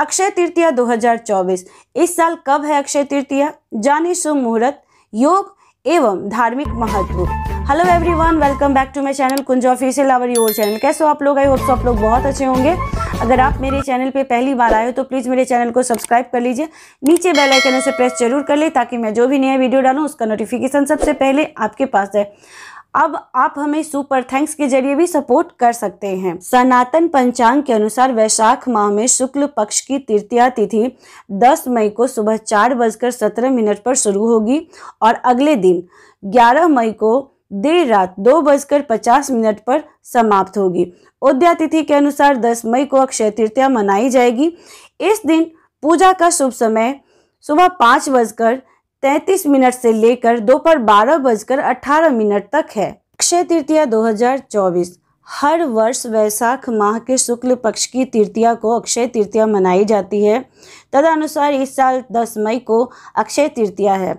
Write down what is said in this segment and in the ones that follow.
अक्षय तृतीया 2024 इस साल कब है अक्षय तृतीया जाने शुभ मुहूर्त योग एवं धार्मिक महत्व hello everyone welcome back to my channel Kunj official our your channel कैसे हो आप लोग आई होप सो आप लोग बहुत अच्छे होंगे अगर आप मेरे चैनल पे पहली बार आए हो तो प्लीज़ मेरे चैनल को सब्सक्राइब कर लीजिए नीचे बेल आइकन से प्रेस जरूर कर ले ताकि मैं जो भी नया वीडियो डालूँ उसका नोटिफिकेशन सबसे पहले आपके पास जाए अब आप हमें सुपर थैंक्स के जरिए भी सपोर्ट कर सकते हैं सनातन पंचांग के अनुसार वैशाख माह में शुक्ल पक्ष की तृतीया तिथि 10 मई को सुबह चार बजकर सत्रह मिनट पर शुरू होगी और अगले दिन 11 मई को देर रात दो बजकर पचास मिनट पर समाप्त होगी उद्या तिथि के अनुसार 10 मई को अक्षय तृतीया मनाई जाएगी इस दिन पूजा का शुभ समय सुबह पाँच बजकर तैंतीस मिनट से लेकर दोपहर बारह बजकर अठारह मिनट तक है अक्षय तृतीया 2024 हर वर्ष वैशाख माह के शुक्ल पक्ष की तृतीया को अक्षय तृतीया मनाई जाती है तदनुसार इस साल 10 मई को अक्षय तृतीया है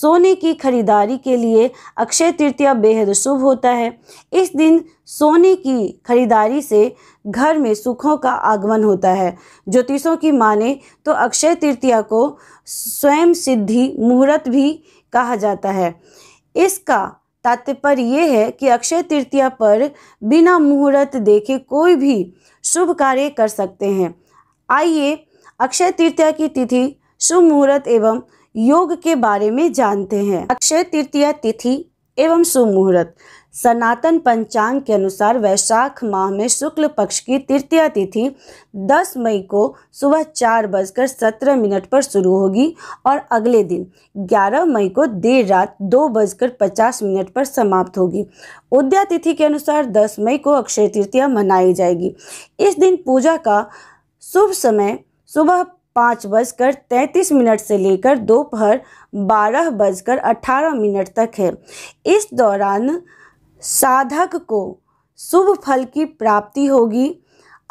सोने की खरीदारी के लिए अक्षय तृतीया बेहद शुभ होता है इस दिन सोने की खरीदारी से घर में सुखों का आगमन होता है ज्योतिषों की माने तो अक्षय तृतीया को स्वयं सिद्धि मुहूर्त भी कहा जाता है इसका तात्पर्य यह है कि अक्षय तृतीया पर बिना मुहूर्त देखे कोई भी शुभ कार्य कर सकते हैं आइए अक्षय तृतीया की तिथि शुभ मुहूर्त एवं योग के बारे में जानते हैं अक्षय तृतीया तिथि एवं शुभ मुहूर्त सनातन पंचांग के अनुसार वैशाख माह में शुक्ल पक्ष की तृतीय तिथि 10 मई को सुबह चार बजकर सत्रह मिनट पर शुरू होगी और अगले दिन 11 मई को देर रात दो बजकर पचास मिनट पर समाप्त होगी उद्या तिथि के अनुसार 10 मई को अक्षय तृतीया मनाई जाएगी इस दिन पूजा का शुभ समय सुबह पाँच बजकर तैंतीस मिनट से लेकर दोपहर बारह बजकर अठारह मिनट तक है इस दौरान साधक को शुभ फल की प्राप्ति होगी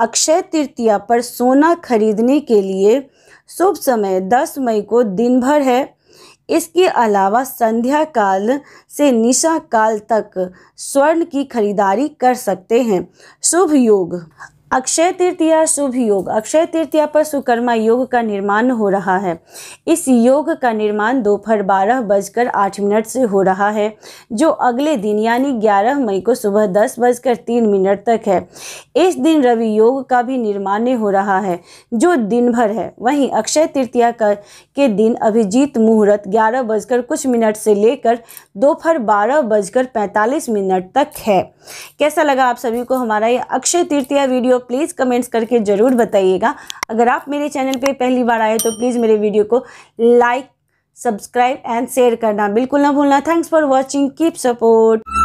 अक्षय तृतीया पर सोना खरीदने के लिए शुभ समय 10 मई को दिन भर है इसके अलावा संध्या काल से निशा काल तक स्वर्ण की खरीदारी कर सकते हैं शुभ योग अक्षय तृतीया शुभ योग अक्षय तृतीया पर सुकर्मा योग का निर्माण हो रहा है इस योग का निर्माण दोपहर बारह बजकर आठ मिनट से हो रहा है जो अगले दिन यानी ग्यारह मई को सुबह दस बजकर तीन मिनट तक है इस दिन रवि योग का भी निर्माण हो रहा है जो दिन भर है वहीं अक्षय तृतीया का के दिन अभिजीत मुहूर्त ग्यारह बजकर कुछ मिनट से लेकर दोपहर बारह बजकर पैंतालीस मिनट तक है कैसा लगा आप सभी को हमारा ये अक्षय तृतीया वीडियो लोग प्लीज़ कमेंट्स करके ज़रूर बताइएगा अगर आप मेरे चैनल पे पहली बार आए तो प्लीज़ मेरे वीडियो को लाइक सब्सक्राइब एंड शेयर करना बिल्कुल ना भूलना thanks for watching keep support